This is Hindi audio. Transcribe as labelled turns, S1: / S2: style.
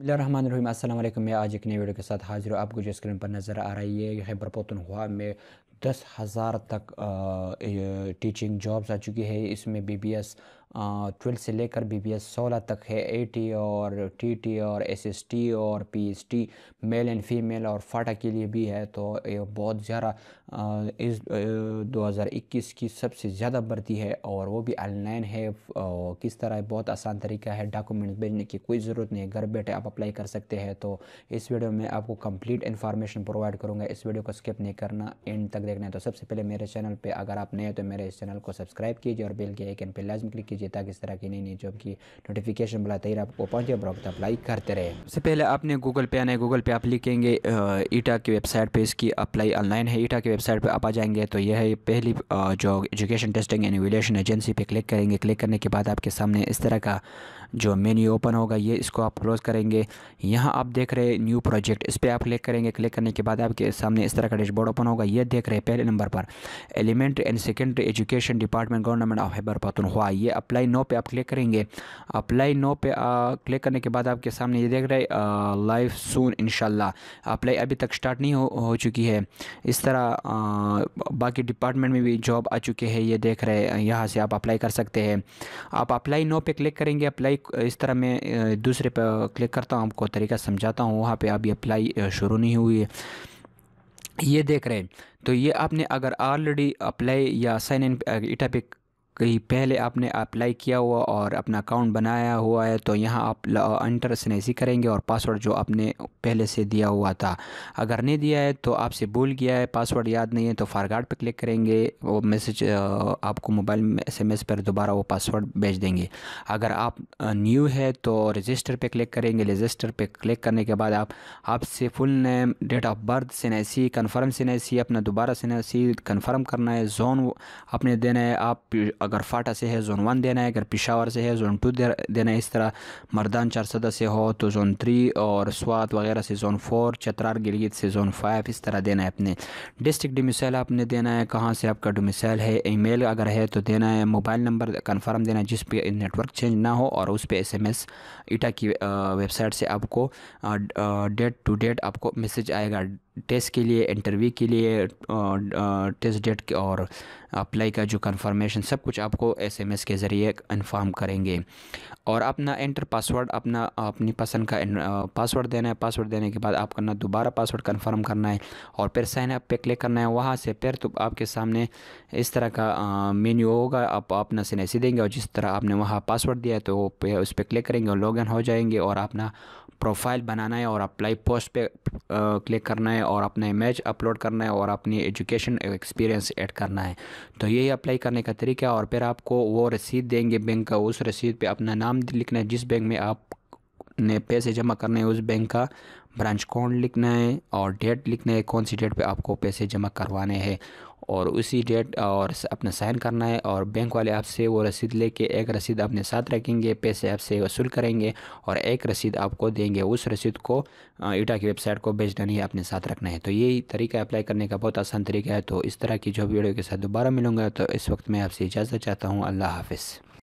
S1: वालेकुम मैं आज एक नए वीडियो के साथ हाजिर हूँ आपको जो स्क्रीन पर नज़र आ रही है खैबर हुआ में दस हज़ार तक आ, टीचिंग जॉब्स आ चुकी है इसमें बी बी एस ट्वेल्थ से लेकर बी बी एस सोलह तक है ए टी और टी टी और एस एस टी और P T male and female और फाटा के लिए भी है तो ये बहुत ज़्यादा इस दो हज़ार इक्कीस की सबसे ज़्यादा भर्ती है और वो भी ऑनलाइन है और किस तरह बहुत आसान तरीका है डॉक्यूमेंट भेजने की कोई ज़रूरत नहीं है घर बैठे आप अप्लाई कर सकते हैं तो इस वीडियो में आपको कम्प्लीट इन्फॉर्मेशन प्रोवाइड करूँगा इस वीडियो को स्किप नहीं करना एंड तक देखना है तो सबसे पहले मेरे चैनल पर अगर आप नए तो मेरे इस चैनल को सब्सक्राइब कीजिए और बिल के आइकन पर लाजम क्लिक कीजिए चाहिए ताकि इस तरह की नई नई जॉब की नोटिफिकेशन बुलाते ही आपको पहुँचे और आप अप्लाई करते रहे सबसे पहले आपने गूगल पे आना है गूगल पे आप लिखेंगे ईटा की वेबसाइट पर इसकी अप्लाई ऑनलाइन है ईटा की वेबसाइट पर आप आ जाएंगे तो यह है पहली जो एजुकेशन टेस्टिंग एंड एजेंसी पर क्लिक करेंगे क्लिक करने के बाद आपके सामने इस तरह का जो मेन्यू ओपन होगा ये इसको आप क्लोज़ करेंगे यहाँ आप देख रहे हैं न्यू प्रोजेक्ट इस पर आप क्लिक करेंगे क्लिक करने के बाद आपके सामने इस तरह का डैशबोर्ड ओपन होगा ये देख रहे हैं पहले नंबर पर elementary and secondary education department government of Khyber Pakhtunkhwa ये अप्लाई नो पे आप क्लिक करेंगे अप्लाई नो पे क्लिक करने के बाद आपके सामने ये देख रहे लाइफ सून इनशाला अप्लाई अभी तक स्टार्ट नहीं हो, हो चुकी है इस तरह आ, बाकी डिपार्टमेंट में भी जॉब आ चुके हैं ये देख रहे हैं यहाँ से आप अप्लाई कर सकते हैं आप अप्लाई नो पे क्लिक करेंगे अप्लाई एक इस तरह मैं दूसरे पर क्लिक करता हूँ आपको तरीका समझाता हूँ वहाँ पर अभी अप्लाई शुरू नहीं हुई है ये देख रहे हैं तो ये आपने अगर ऑलरेडी अप्लाई या साइन इन इटा पे कहीं पहले आपने अप्लाई किया हुआ और अपना अकाउंट बनाया हुआ है तो यहाँ आप एंटर सनेसी करेंगे और पासवर्ड जो आपने पहले से दिया हुआ था अगर नहीं दिया है तो आपसे भूल गया है पासवर्ड याद नहीं है तो फारगार्ड पर क्लिक करेंगे वो मैसेज आपको मोबाइल में एस पर दोबारा वो पासवर्ड भेज देंगे अगर आप न्यू है तो रजिस्टर पर क्लिक करेंगे रजिस्टर पर क्लिक करने के बाद आप आपसे full name date of birth CNIC confirm CNIC अपना दोबारा सिनेसी कन्फर्म करना है जोन आपने देना है आप अगर फाटा से है जोन वन देना है अगर पिशावर से है जोन टू दे, देना है इस तरह मर्दान चारसदा से हो तो जोन थ्री और स्वात वगैरह से जोन फोर चतरार गिलगित से जोन फाइव इस तरह देना है अपने डिस्ट्रिक्ट डोमिसाइल आपने देना है कहाँ से आपका डोमिसाइल है मेल अगर है तो देना है मोबाइल नंबर कन्फर्म देना है जिस पर नेटवर्क चेंज ना हो और उस पर एस एम एस ईटा की वेबसाइट से आपको डेट टू डेट आपको मैसेज आएगा टेस्ट के लिए इंटरव्यू के लिए टेस्ट डेट और अप्लाई का जो कंफर्मेशन सब कुछ आपको एसएमएस के ज़रिए इन्फॉर्म करेंगे और अपना एंटर पासवर्ड अपना अपनी पसंद का पासवर्ड देना है पासवर्ड देने के बाद आपको ना दोबारा पासवर्ड कंफर्म करना है और फिर साइन अप पे क्लिक करना है वहाँ से फिर तो आपके सामने इस तरह का मेन्यू होगा आप अपना सिनेसी देंगे और जिस तरह आपने वहाँ पासवर्ड दिया है तो उस पर क्लिक करेंगे और लॉग हो जाएंगे और अपना प्रोफाइल बनाना है और अप्लाई पोस्ट पे क्लिक करना है और अपना इमेज अपलोड करना है और अपनी एजुकेशन एक्सपीरियंस ऐड करना है तो यही अप्लाई करने का तरीका है और फिर आपको वो रसीद देंगे बैंक का उस रसीद पर अपना नाम लिखना है जिस बैंक में आप ने पैसे जमा करने हैं उस बैंक का ब्रांच कौन लिखना है और डेट लिखना है कौन सी डेट पे आपको पैसे जमा करवाने हैं और उसी डेट और अपना साइन करना है और बैंक वाले आपसे वो रसीद लेके एक रसीद अपने साथ रखेंगे पैसे आपसे वसूल करेंगे और एक रसीद आपको देंगे उस रसीद को ईटा की वेबसाइट को भेजना नहीं अपने साथ रखना है तो यही तरीका अप्लाई करने का बहुत आसान तरीका है तो इस तरह की जो वीडियो के साथ दोबारा मिलूंगा तो इस वक्त मैं आपसे इजाज़त चाहता हूँ अल्लाह हाफिज़